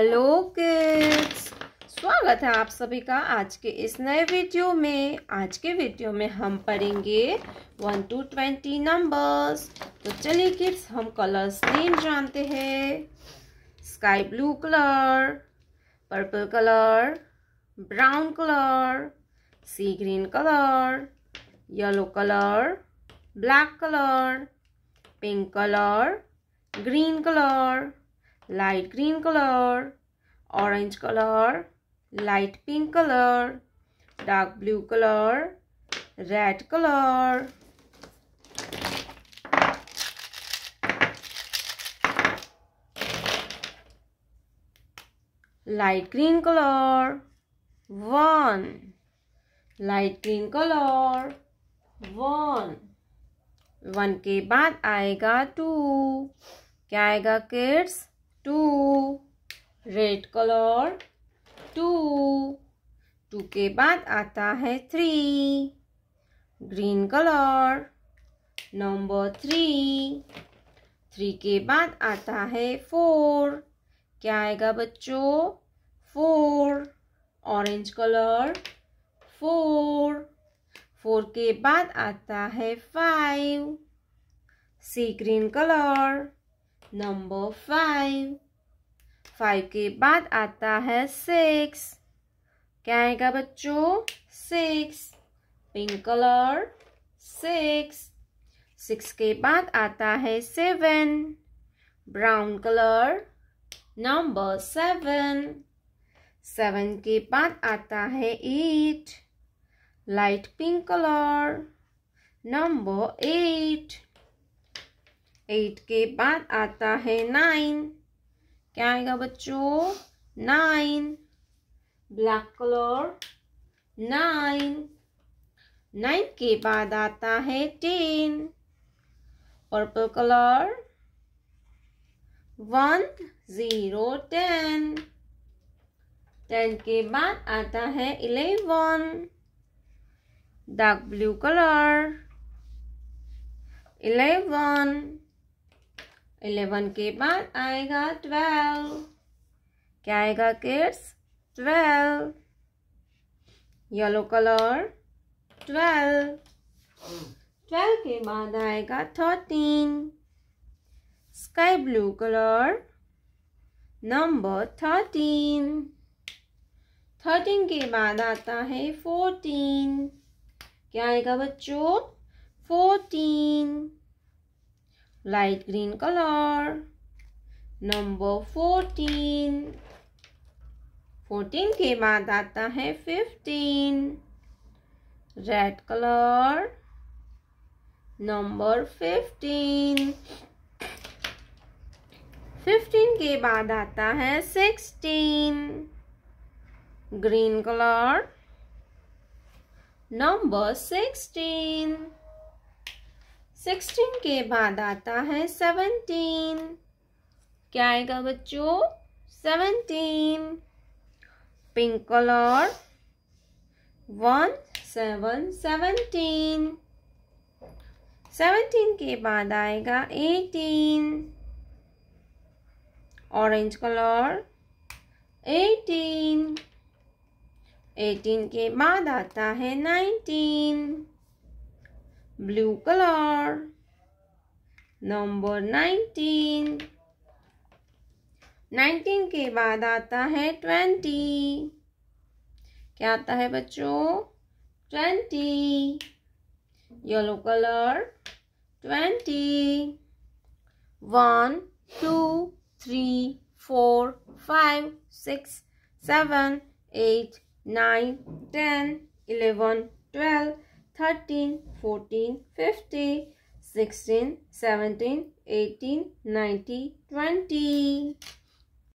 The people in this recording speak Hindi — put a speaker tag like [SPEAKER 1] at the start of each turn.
[SPEAKER 1] हेलो किड्स स्वागत है आप सभी का आज के इस नए वीडियो में आज के वीडियो में हम पढ़ेंगे वन टू ट्वेंटी नंबर्स तो चलिए किड्स हम कलर्स नेम जानते हैं sky blue colour purple colour brown colour sea green colour yellow colour black colour pink colour green colour light green color orange color light pink color dark blue color red color light green color one light green color one one के बाद आएगा टू क्या आएगा kids two red colour two two के बाद आता है three green colour number three three के बाद आता है फोर क्या आएगा बच्चों four orange colour four four के बाद आता है five sea green colour number five five के बाद आता है सिक्स क्या आएगा बच्चों six pink colour six six के बाद आता है seven brown colour number seven seven के बाद आता है eight light pink colour number eight eight के बाद आता है नाइन क्या आएगा बच्चों nine black colour nine nine के बाद आता है ten purple colour one zero ten ten के बाद आता है eleven dark blue colour eleven eleven के बाद आएगा ट्वेल्व क्या आएगा kids twelve yellow colour twelve twelve के बाद आएगा thirteen sky blue colour number thirteen thirteen के बाद आता है फोर्टीन क्या आएगा बच्चों fourteen light green color number 14 14 के बाद आता है 15 रेड कलर नंबर 15 15 के बाद आता है 16 ग्रीन कलर नंबर 16 सिक्सटीन के बाद आता है सेवनटीन क्या आएगा बच्चों seventeen pink colour one seven seventeen seventeen के बाद आएगा eighteen orange colour eighteen eighteen के बाद आता है nineteen blue color. Number nineteen nineteen के बाद आता है ट्वेंटी क्या आता है बच्चों twenty yellow colour twenty one two three four five six seven eight nine ten eleven twelve 13, 14, 15, 16, 17, 18, 19, 20.